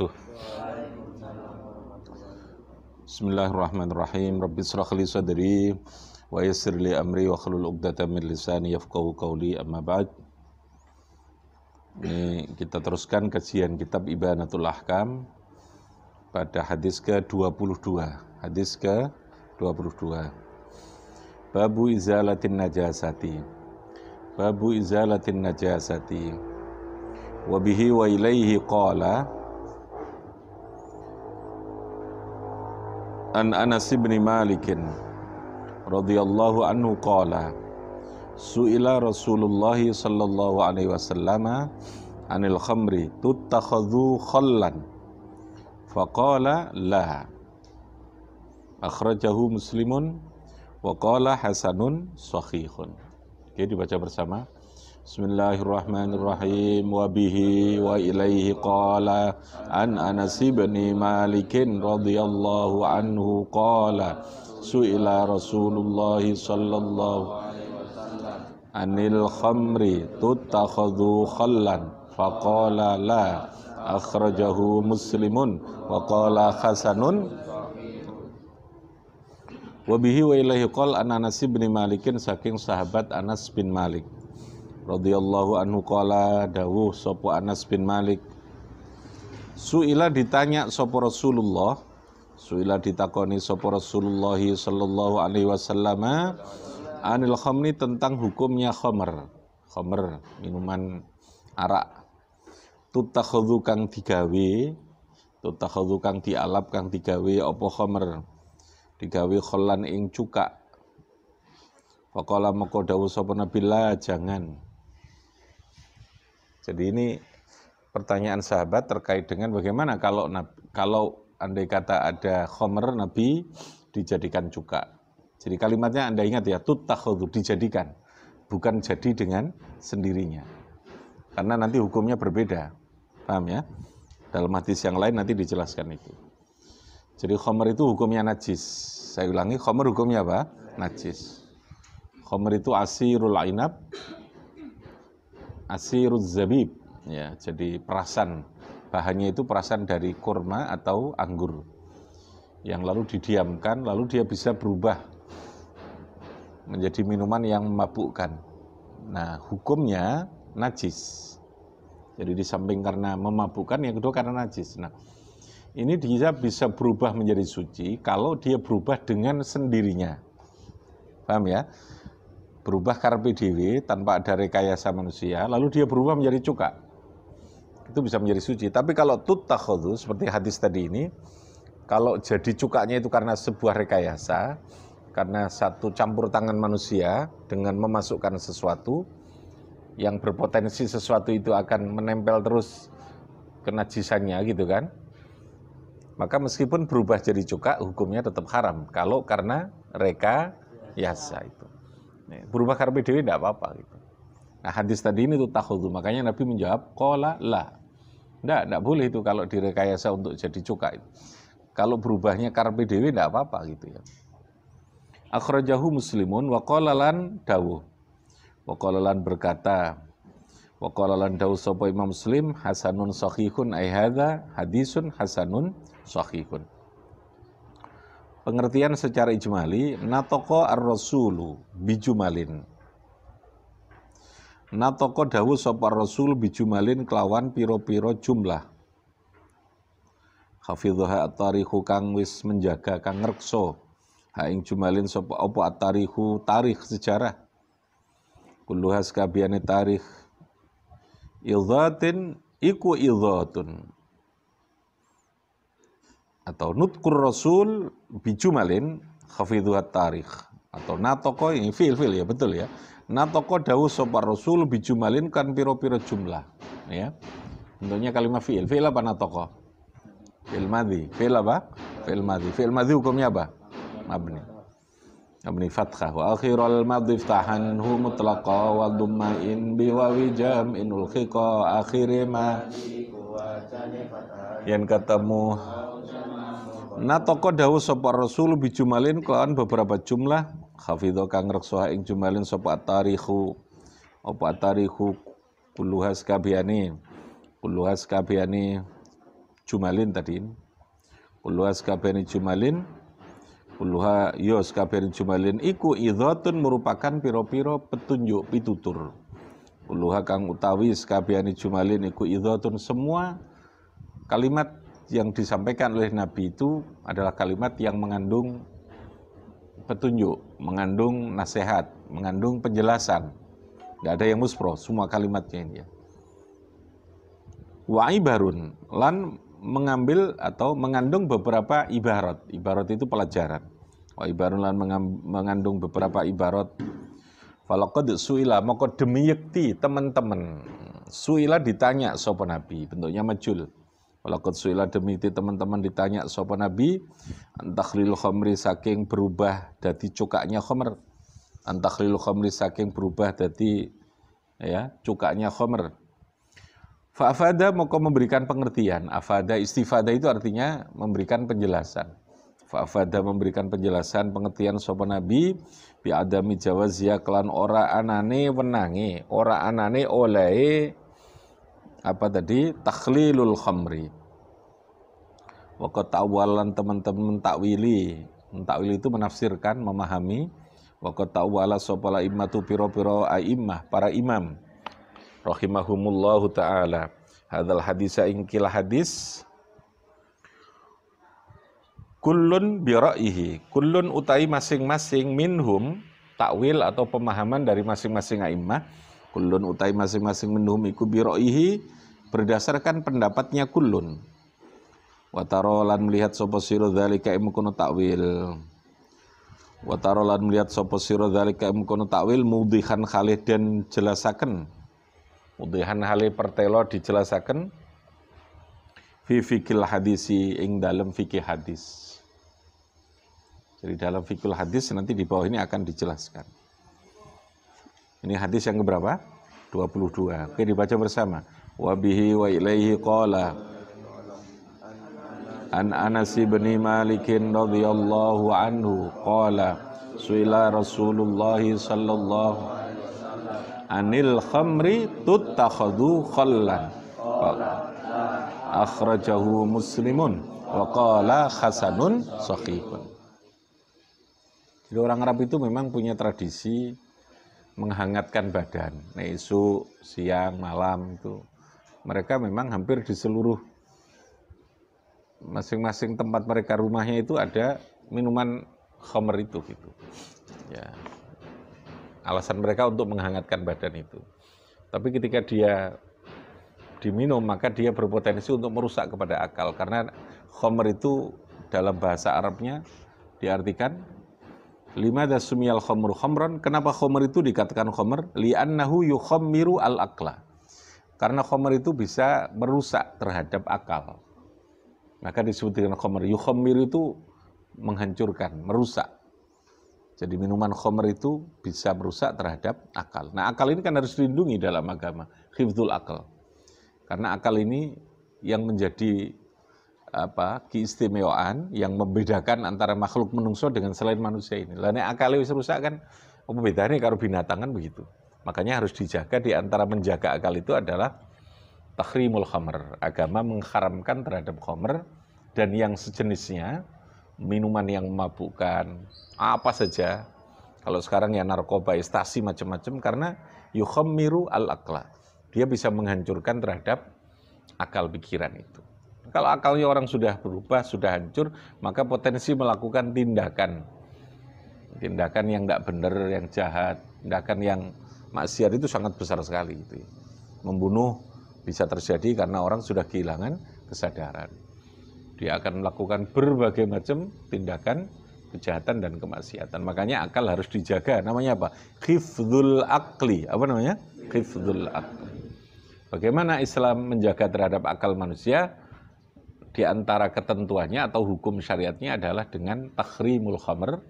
wabarakatuh. Bismillahirrahmanirrahim. Rabbi israh li sadri wa yassir li amri wa khulul 'uqdatam min lisani yafqahu qawli amma ba'd. Ini kita teruskan kajian kitab Ibanatul Ahkam pada hadis ke-22. Hadis ke-22. Babu izalatin najasati. Babu izalatin najasati. Wa bihi wa ilaihi qala an Anas bin Malik radhiyallahu anhu qala Su'ila Rasulullah sallallahu alaihi wasallam anil khamri tuttakhadhu khallan faqala la akhrajahu muslimun wa qala hasanun sahihun oke dibaca bersama Bismillahirrahmanirrahim wa bihi wa ilaihi qala an Anas bin Malik radhiyallahu anhu qala su'ila Rasulullah sallallahu anil khamri tutakhadhu khallan faqala la akhrajahu muslimun wa qala hasanun wa bihi wa ilaihi qala an Anas bin Malikin saking sahabat Anas bin Malik radhiyallahu anhu qala dawuh sapa Anas bin Malik Suila ditanya sapa Rasulullah Suila ditakoni sapa Rasulullah sallallahu alaihi wasallam anil khamri tentang hukumnya khamr khamr minuman arak tutakhudhu kang digawe tutakhudhu kang dialap kang digawe apa khamr digawe kholan ing cuka Pakola moko dawuh bila Nabi jangan jadi ini pertanyaan sahabat terkait dengan bagaimana kalau kalau andai kata ada khomer Nabi dijadikan cuka. Jadi kalimatnya Anda ingat ya, tutakhudhu dijadikan, bukan jadi dengan sendirinya. Karena nanti hukumnya berbeda. Paham ya? Dalam hadis yang lain nanti dijelaskan itu. Jadi khomer itu hukumnya najis. Saya ulangi, khomer hukumnya apa? Najis. Khomer itu asirul ainab, asiruz zabib ya jadi perasan bahannya itu perasan dari kurma atau anggur yang lalu didiamkan lalu dia bisa berubah menjadi minuman yang memabukkan nah hukumnya najis jadi di samping karena memabukkan yang kedua karena najis nah ini dia bisa berubah menjadi suci kalau dia berubah dengan sendirinya paham ya berubah karpi dewi tanpa ada rekayasa manusia, lalu dia berubah menjadi cuka. Itu bisa menjadi suci. Tapi kalau tutakhudu, seperti hadis tadi ini, kalau jadi cukanya itu karena sebuah rekayasa, karena satu campur tangan manusia dengan memasukkan sesuatu yang berpotensi sesuatu itu akan menempel terus kena najisannya gitu kan. Maka meskipun berubah jadi cuka, hukumnya tetap haram. Kalau karena rekayasa itu. Iya, berubah karpe dewi tidak apa-apa. Gitu. Nah hadis tadi ini tuh takhudu, Makanya Nabi menjawab, kola lah. Tidak, tidak boleh itu kalau direkayasa untuk jadi cuka itu Kalau berubahnya karpe dewi tidak apa-apa gitu ya. Akhrajahu muslimun wa qalalan dawuh. Wa qalalan berkata, wa qalalan dawuh sapa Imam Muslim hasanun sahihun ai hadisun hasanun sahihun. Pengertian secara ijmali, natoko ar-rasulu bijumalin. Natoko dawu sopa rasul bijumalin kelawan piro-piro jumlah. Hafidhuha atarihu tarihu kang wis menjaga kang ngerkso Ha ing jumalin sopa opo atarihu tarikh sejarah. kuluhas kabiani tarikh. Idhatin iku idhatun atau nutkur rasul bijumalin khafidhuat tarikh atau natoko ini fil fil ya betul ya natoko dawu sopa rasul bijumalin kan piro piro jumlah ya tentunya kalimat fil fil apa natoko fil madhi fil apa fil madhi fil madhi hukumnya apa mabni mabni fathah wa akhirul madhi hu mutlaqa wa biwa biwawi jam'inul khiqa akhirima yang ketemu Nah toko dawu sapa Rasul bijumalin kelawan beberapa jumlah hafidho kang reksoha ing jumalin sapa tarikhu, apa tarikhu kuluha skabiani, kuluha skabiani jumalin tadi kuluha skabiani jumalin kuluha yos iya, kabiyani jumalin iku idhatun merupakan piro-piro petunjuk pitutur kuluha kang utawi skabiani jumalin iku idhatun semua kalimat yang disampaikan oleh Nabi itu adalah kalimat yang mengandung petunjuk, mengandung nasihat, mengandung penjelasan. Tidak ada yang muspro, semua kalimatnya ini ya. Wa'i barun, lan mengambil atau mengandung beberapa ibarat. Ibarat itu pelajaran. Wa'i barun lan mengandung beberapa ibarat. Falakad su'ila, maka demi yakti teman-teman. Su'ila ditanya sopan Nabi, bentuknya majul kalau suila demiti teman-teman ditanya sopan nabi antakhlil khomri saking berubah dadi cukaknya khomer antakhlil khomri saking berubah dadi ya cukaknya khomer Fa'afada moko memberikan pengertian afada istifada itu artinya memberikan penjelasan Fa'afada memberikan penjelasan pengertian sopan nabi biadami jawazia klan ora anane wenange ora anane oleh apa tadi takhlilul khamri Waktu ta'walan teman-teman takwili takwili itu menafsirkan memahami Waktu ta'wala sopala immatu piro-piro a'immah para imam rahimahumullahu ta'ala hadal hadisa ingkil hadis kullun bira'ihi kullun utai masing-masing minhum takwil atau pemahaman dari masing-masing a'immah Kulun utai masing-masing menuhum iku biroihi berdasarkan pendapatnya kulun. Watarolan melihat sopo siro dhalika imkono takwil. Watarolan melihat sopo siro dhalika imkono takwil mudihan khalih dan jelasaken. Mudihan halih pertelo dijelasaken. Fi fikil hadisi ing dalam fikih hadis. Jadi dalam fikul hadis nanti di bawah ini akan dijelaskan. Ini hadis yang keberapa? 22. Oke, dibaca bersama. Wa bihi wa ilaihi qala An Anas bin Malik radhiyallahu anhu qala suila Rasulullah sallallahu anil khamri tuttakhadhu khallan akhrajahu muslimun wa qala hasanun sahihun jadi orang Arab itu memang punya tradisi menghangatkan badan. Nah, isu, siang, malam itu mereka memang hampir di seluruh masing-masing tempat mereka rumahnya itu ada minuman khamer itu gitu. Ya. Alasan mereka untuk menghangatkan badan itu. Tapi ketika dia diminum maka dia berpotensi untuk merusak kepada akal karena khamer itu dalam bahasa Arabnya diartikan Lima Limada sumial khomru khomron? Kenapa khomer itu dikatakan khomer? Li'annahu yukhomiru al-akla. Karena khomer itu bisa merusak terhadap akal. Maka disebut dengan khomer. Yukhomiru itu menghancurkan, merusak. Jadi minuman khomer itu bisa merusak terhadap akal. Nah akal ini kan harus dilindungi dalam agama. Khifdul akal. Karena akal ini yang menjadi apa keistimewaan yang membedakan antara makhluk menungso dengan selain manusia ini. Lainnya akal wis rusak kan oh, ini kalau binatang kan begitu. Makanya harus dijaga di antara menjaga akal itu adalah tahrimul khamr. Agama mengharamkan terhadap khamr dan yang sejenisnya minuman yang memabukkan apa saja kalau sekarang ya narkoba istasi macam-macam karena yukhammiru al akla dia bisa menghancurkan terhadap akal pikiran itu kalau akalnya orang sudah berubah, sudah hancur, maka potensi melakukan tindakan. Tindakan yang tidak benar, yang jahat, tindakan yang maksiat itu sangat besar sekali. Gitu. Membunuh bisa terjadi karena orang sudah kehilangan kesadaran. Dia akan melakukan berbagai macam tindakan kejahatan dan kemaksiatan. Makanya akal harus dijaga. Namanya apa? Khifdul akli. Apa namanya? Khifdul akli. Bagaimana Islam menjaga terhadap akal manusia? di antara ketentuannya atau hukum syariatnya adalah dengan takhrimul khamr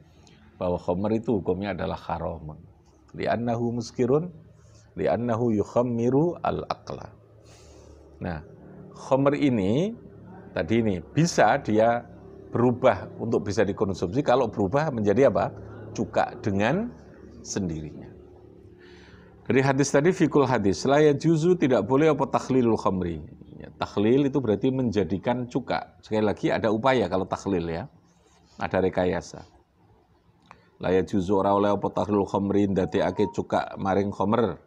bahwa khamr itu hukumnya adalah haram. Li'annahu muskirun li'annahu yukhammiru al-aqla. Nah, khamr ini tadi ini bisa dia berubah untuk bisa dikonsumsi kalau berubah menjadi apa? cuka dengan sendirinya. Dari hadis tadi fikul hadis, la juzu tidak boleh apa takhlilul khamri Ya, takhlil itu berarti menjadikan cuka. Sekali lagi ada upaya kalau takhlil ya. Ada rekayasa. Laya juzu ora oleh apa khomri khomrin ake cuka maring khomer.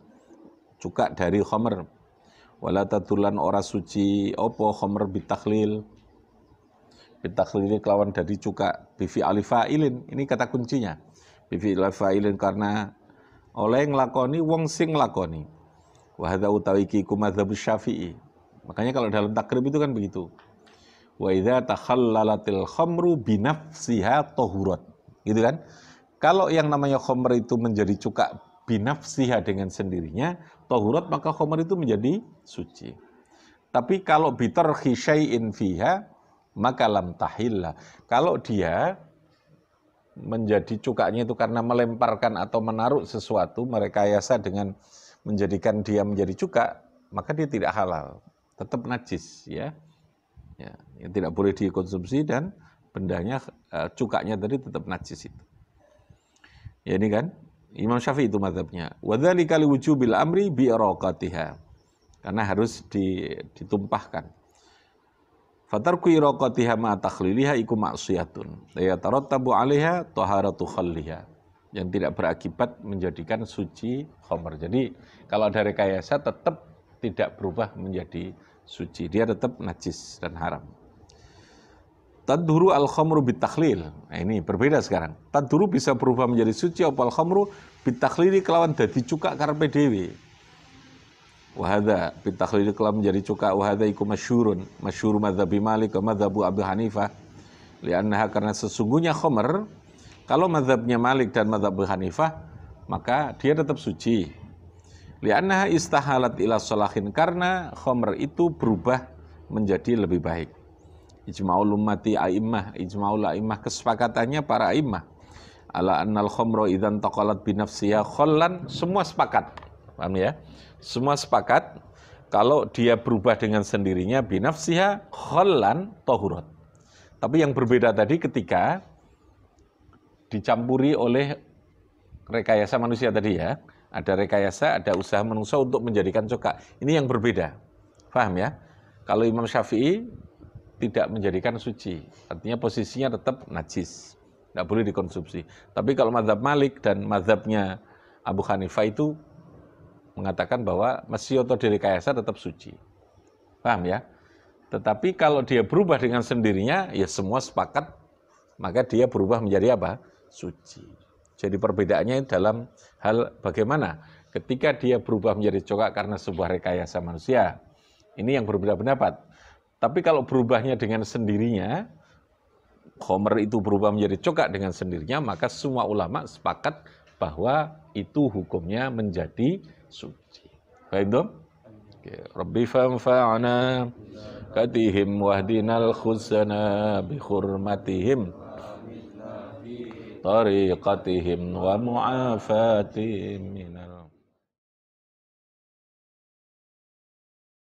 Cuka dari khomer. Wala tatulan ora suci opo khomer bitakhlil. Bitakhlil kelawan dari cuka. Bifi alifailin. Ini kata kuncinya. Bifi alifailin karena oleh ngelakoni wong sing ngelakoni. Wahada utawiki utawi Syafi'i. Makanya kalau dalam takrib itu kan begitu. Wa idza takhallalatil khamru binafsiha tahurat. Gitu kan? Kalau yang namanya khamr itu menjadi cuka binafsiha dengan sendirinya, tahurat maka khamr itu menjadi suci. Tapi kalau bitar syai'in fiha maka lam tahillah Kalau dia menjadi cukaknya itu karena melemparkan atau menaruh sesuatu merekayasa dengan menjadikan dia menjadi cuka, maka dia tidak halal tetap najis ya. Ya, yang tidak boleh dikonsumsi dan bendanya e, cukaknya tadi tetap najis itu. Ya ini kan Imam Syafi'i itu madhabnya. Wadzalika liwujubil amri bi Karena harus ditumpahkan. Fatarku iraqatiha ma takhliliha iku maksiyatun. Ya tarattabu 'alaiha taharatu khalliha yang tidak berakibat menjadikan suci khomer. Jadi kalau ada rekayasa tetap tidak berubah menjadi suci. Dia tetap najis dan haram. Taduru al-khamru bitakhlil. Nah, ini berbeda sekarang. Taduru bisa berubah menjadi suci apa al-khamru bitakhlili kelawan dadi cuka karpe dewi. Wahada bitakhlili kelawan menjadi cuka wahada iku masyurun. Masyur madhabi malik wa madhabu abu hanifah. Liannaha karena sesungguhnya khomer, kalau madhabnya malik dan abu hanifah, maka dia tetap suci Lianna istahalat ila solahin karena khomer itu berubah menjadi lebih baik. Ijma'ul ummati a'immah, ijma'ul a'immah kesepakatannya para a'immah. Ala annal khomro idan taqalat binafsiyah kholan, semua sepakat. Paham ya? Semua sepakat kalau dia berubah dengan sendirinya binafsiha kholan tohurot. Tapi yang berbeda tadi ketika dicampuri oleh rekayasa manusia tadi ya, ada rekayasa, ada usaha menungso untuk menjadikan suka. Ini yang berbeda. Paham ya? Kalau Imam Syafi'i tidak menjadikan suci. Artinya posisinya tetap najis. Tidak boleh dikonsumsi. Tapi kalau mazhab Malik dan mazhabnya Abu Hanifah itu mengatakan bahwa masih atau direkayasa tetap suci. Paham ya? Tetapi kalau dia berubah dengan sendirinya, ya semua sepakat, maka dia berubah menjadi apa? Suci. Jadi perbedaannya dalam hal bagaimana ketika dia berubah menjadi coklat karena sebuah rekayasa manusia. Ini yang berbeda pendapat. Tapi kalau berubahnya dengan sendirinya, Homer itu berubah menjadi coklat dengan sendirinya, maka semua ulama sepakat bahwa itu hukumnya menjadi suci. Baik dong? Rabbi katihim wahdinal khusana bi khurmatihim. طريقتهم ومعافاتهم من